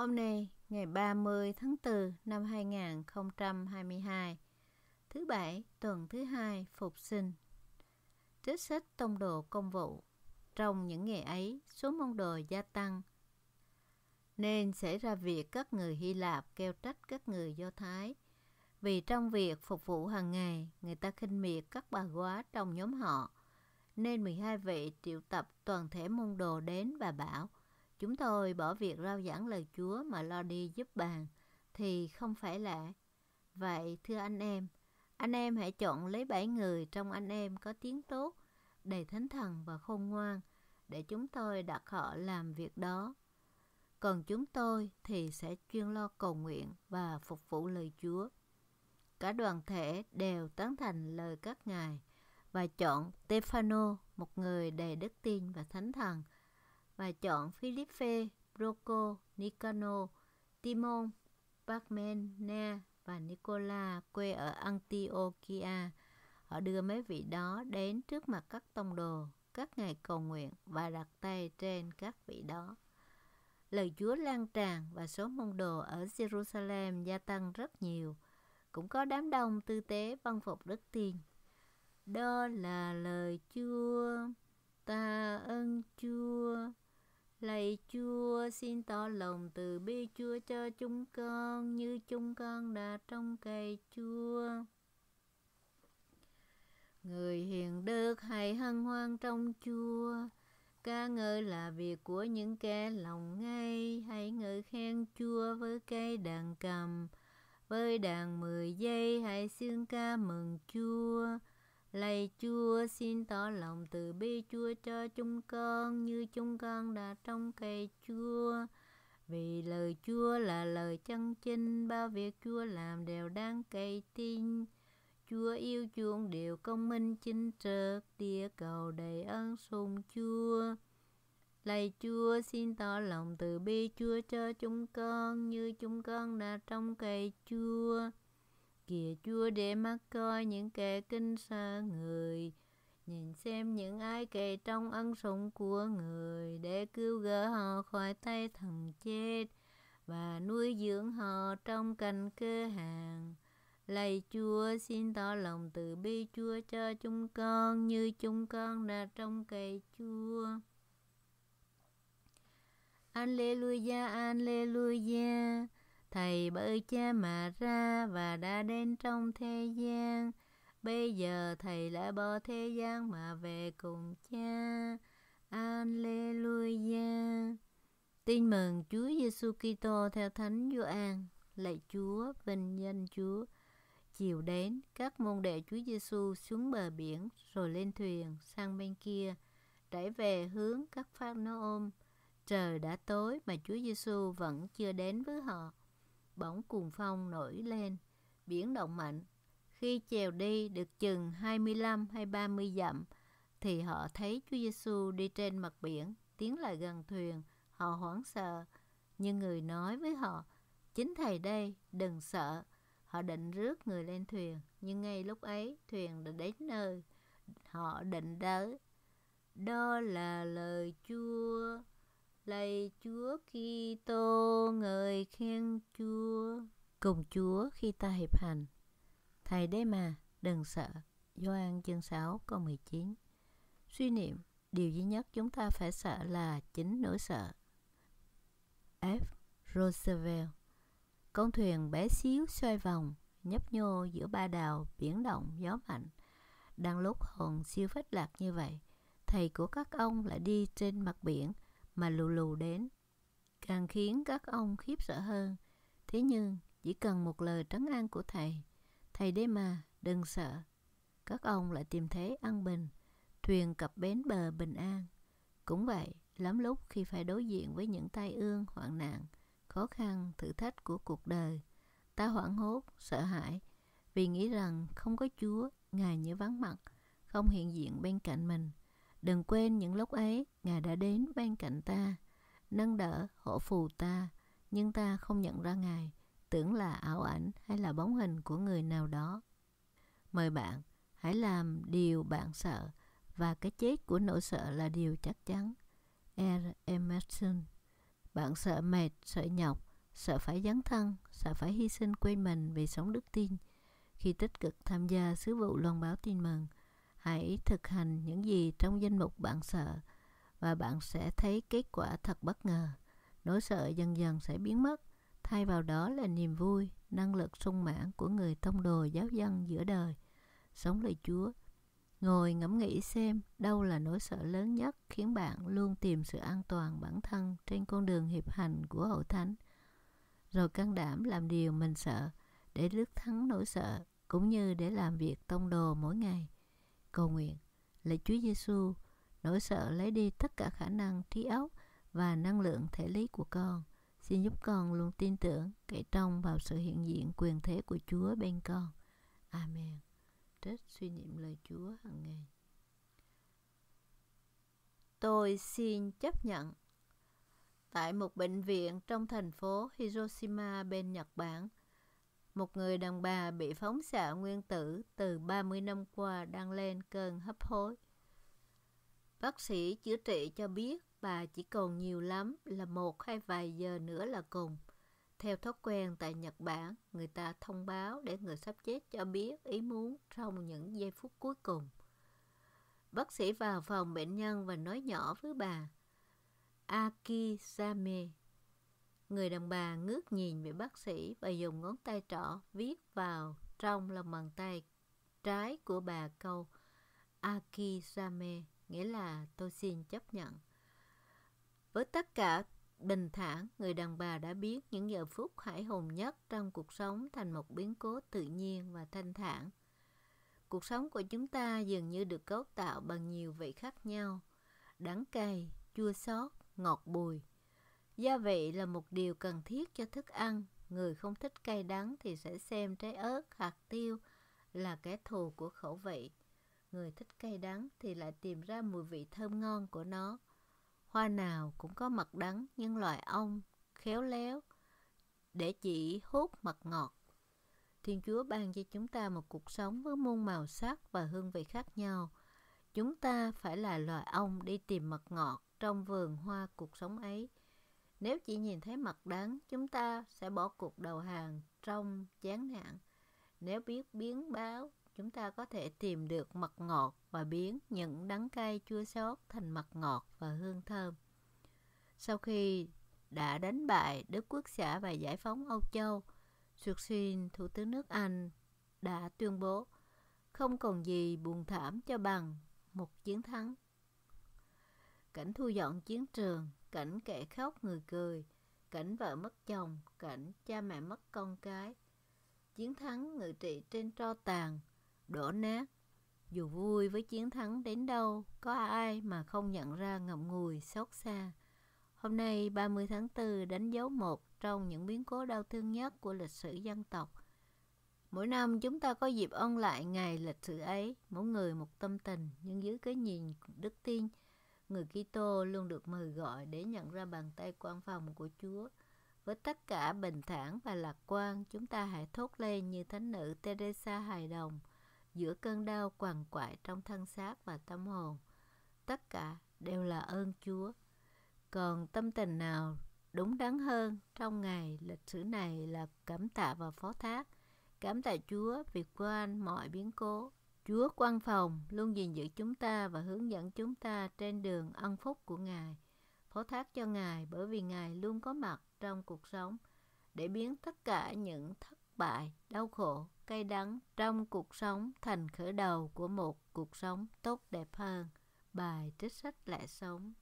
Hôm nay, ngày 30 tháng 4 năm 2022, thứ Bảy, tuần thứ hai phục sinh. Trích sách tông đồ công vụ. Trong những ngày ấy, số môn đồ gia tăng, nên xảy ra việc các người Hy Lạp kêu trách các người Do Thái. Vì trong việc phục vụ hàng ngày, người ta khinh miệt các bà góa trong nhóm họ. Nên 12 vị triệu tập toàn thể môn đồ đến và bảo – Chúng tôi bỏ việc rao giảng lời Chúa mà lo đi giúp bàn thì không phải lạ. Vậy thưa anh em, anh em hãy chọn lấy bảy người trong anh em có tiếng tốt, đầy thánh thần và khôn ngoan để chúng tôi đặt họ làm việc đó. Còn chúng tôi thì sẽ chuyên lo cầu nguyện và phục vụ lời Chúa. Cả đoàn thể đều tán thành lời các ngài và chọn Tefano, một người đầy đức tin và thánh thần, và chọn Philippe, Broco, Nicano, Timon, Parmena và Nicola quê ở Antioquia. Họ đưa mấy vị đó đến trước mặt các tông đồ, các ngài cầu nguyện và đặt tay trên các vị đó. Lời Chúa lan tràn và số môn đồ ở Jerusalem gia tăng rất nhiều. Cũng có đám đông tư tế văn phục đức tiên. Đó là lời Chúa, ta ơn Chúa. Lạy Chúa, xin tỏ lòng từ bi Chúa cho chúng con như chúng con đã trong cây Chúa. Người hiền đức hãy hân hoan trong Chúa. Ca ngợi là việc của những kẻ lòng ngay. Hãy ngợi khen Chúa với cây đàn cầm. Với đàn mười giây hãy xương ca mừng Chúa Lạy Chúa xin tỏ lòng từ bi Chúa cho chúng con như chúng con đã trong cây Chúa. Vì lời Chúa là lời chân chính bao việc Chúa làm đều đáng cậy tin. Chúa yêu chuộng điều công minh chính trực, địa cầu đầy ơn sùng Chúa. Lạy Chúa xin tỏ lòng từ bi Chúa cho chúng con như chúng con đã trong cây Chúa. Kìa Chúa để mắt coi những kẻ kinh xa người, nhìn xem những ai kề trong ân sủng của người để cứu gỡ họ khỏi tay thần chết và nuôi dưỡng họ trong cành cơ hàng. Lạy Chúa, xin tỏ lòng từ bi Chúa cho chúng con như chúng con đã trong cày Chúa. Alleluia, Alleluia. Thầy bởi cha mà ra và đã đến trong thế gian. Bây giờ thầy lại bỏ thế gian mà về cùng cha. Alleluia. Tin mừng Chúa Giêsu Kitô theo Thánh Gioan. Lạy Chúa, vinh danh Chúa. Chiều đến, các môn đệ Chúa Giêsu xuống bờ biển rồi lên thuyền sang bên kia, rải về hướng các phát nó ôm. Trời đã tối mà Chúa Giêsu vẫn chưa đến với họ bỗng cuồng phong nổi lên, biển động mạnh. Khi chèo đi được chừng 25 hay 30 dặm, thì họ thấy Chúa Giêsu đi trên mặt biển, tiến lại gần thuyền, họ hoảng sợ. Nhưng người nói với họ, chính thầy đây, đừng sợ. Họ định rước người lên thuyền, nhưng ngay lúc ấy thuyền đã đến nơi họ định tới. Đó là lời Chúa. Lạy Chúa Kitô người khen Chúa. Cùng Chúa khi ta hiệp hành. Thầy đây mà, đừng sợ. Gioan chương 6 câu 19. Suy niệm, điều duy nhất chúng ta phải sợ là chính nỗi sợ. F. Roosevelt Con thuyền bé xíu xoay vòng, nhấp nhô giữa ba đào, biển động, gió mạnh. Đang lúc hồn siêu phách lạc như vậy, thầy của các ông lại đi trên mặt biển – mà lù lù đến, càng khiến các ông khiếp sợ hơn. Thế nhưng, chỉ cần một lời trấn an của thầy, thầy đây mà, đừng sợ. Các ông lại tìm thấy an bình, thuyền cập bến bờ bình an. Cũng vậy, lắm lúc khi phải đối diện với những tai ương, hoạn nạn, khó khăn, thử thách của cuộc đời, ta hoảng hốt, sợ hãi, vì nghĩ rằng không có Chúa, Ngài như vắng mặt, không hiện diện bên cạnh mình. Đừng quên những lúc ấy Ngài đã đến bên cạnh ta Nâng đỡ, hộ phù ta Nhưng ta không nhận ra Ngài Tưởng là ảo ảnh hay là bóng hình của người nào đó Mời bạn Hãy làm điều bạn sợ Và cái chết của nỗi sợ là điều chắc chắn R. Emerson Bạn sợ mệt, sợ nhọc Sợ phải dấn thân, sợ phải hy sinh quên mình vì sống đức tin Khi tích cực tham gia sứ vụ loan báo tin mừng – hãy thực hành những gì trong danh mục bạn sợ và bạn sẽ thấy kết quả thật bất ngờ nỗi sợ dần dần sẽ biến mất thay vào đó là niềm vui năng lực sung mãn của người tông đồ giáo dân giữa đời sống lời chúa ngồi ngẫm nghĩ xem đâu là nỗi sợ lớn nhất khiến bạn luôn tìm sự an toàn bản thân trên con đường hiệp hành của hậu thánh rồi can đảm làm điều mình sợ để lướt thắng nỗi sợ cũng như để làm việc tông đồ mỗi ngày Cầu nguyện, lạy Chúa Giêsu, nỗi sợ lấy đi tất cả khả năng trí óc và năng lượng thể lý của con. Xin giúp con luôn tin tưởng, cậy trông vào sự hiện diện quyền thế của Chúa bên con. Amen. Trích suy niệm lời Chúa hàng ngày. Tôi xin chấp nhận. Tại một bệnh viện trong thành phố Hiroshima bên Nhật Bản, một người đàn bà bị phóng xạ nguyên tử từ 30 năm qua đang lên cơn hấp hối. Bác sĩ chữa trị cho biết bà chỉ còn nhiều lắm là một hay vài giờ nữa là cùng. Theo thói quen tại Nhật Bản, người ta thông báo để người sắp chết cho biết ý muốn trong những giây phút cuối cùng. Bác sĩ vào phòng bệnh nhân và nói nhỏ với bà Akisame Người đàn bà ngước nhìn về bác sĩ và dùng ngón tay trỏ viết vào trong lòng bàn tay trái của bà câu Akisame, nghĩa là tôi xin chấp nhận. Với tất cả bình thản, người đàn bà đã biến những giờ phút hải hùng nhất trong cuộc sống thành một biến cố tự nhiên và thanh thản. Cuộc sống của chúng ta dường như được cấu tạo bằng nhiều vị khác nhau, đắng cay, chua xót, ngọt bùi – Gia vị là một điều cần thiết cho thức ăn. Người không thích cay đắng thì sẽ xem trái ớt, hạt tiêu là kẻ thù của khẩu vị. Người thích cay đắng thì lại tìm ra mùi vị thơm ngon của nó. Hoa nào cũng có mật đắng nhưng loài ong khéo léo để chỉ hút mật ngọt. Thiên Chúa ban cho chúng ta một cuộc sống với muôn màu sắc và hương vị khác nhau. Chúng ta phải là loài ong đi tìm mật ngọt trong vườn hoa cuộc sống ấy – nếu chỉ nhìn thấy mặt đắng, chúng ta sẽ bỏ cuộc đầu hàng trong chán nản. Nếu biết biến báo, chúng ta có thể tìm được mật ngọt và biến những đắng cay chua xót thành mật ngọt và hương thơm. Sau khi đã đánh bại Đức Quốc xã và giải phóng Âu Châu, Churchill, Thủ tướng nước Anh, đã tuyên bố không còn gì buồn thảm cho bằng một chiến thắng. Cảnh thu dọn chiến trường cảnh kẻ khóc người cười, cảnh vợ mất chồng, cảnh cha mẹ mất con cái. Chiến thắng người trị trên tro tàn, đổ nát. Dù vui với chiến thắng đến đâu, có ai mà không nhận ra ngậm ngùi, xót xa. Hôm nay 30 tháng 4 đánh dấu một trong những biến cố đau thương nhất của lịch sử dân tộc. Mỗi năm chúng ta có dịp ôn lại ngày lịch sử ấy, mỗi người một tâm tình, nhưng dưới cái nhìn đức tin, người Kitô luôn được mời gọi để nhận ra bàn tay quan phòng của Chúa. Với tất cả bình thản và lạc quan, chúng ta hãy thốt lên như thánh nữ Teresa hài đồng giữa cơn đau quằn quại trong thân xác và tâm hồn. Tất cả đều là ơn Chúa. Còn tâm tình nào đúng đắn hơn trong ngày lịch sử này là cảm tạ và phó thác. Cảm tạ Chúa vì qua mọi biến cố, Chúa quan phòng luôn gìn giữ chúng ta và hướng dẫn chúng ta trên đường ân phúc của Ngài. Phó thác cho Ngài bởi vì Ngài luôn có mặt trong cuộc sống để biến tất cả những thất bại, đau khổ, cay đắng trong cuộc sống thành khởi đầu của một cuộc sống tốt đẹp hơn. Bài trích sách lẽ sống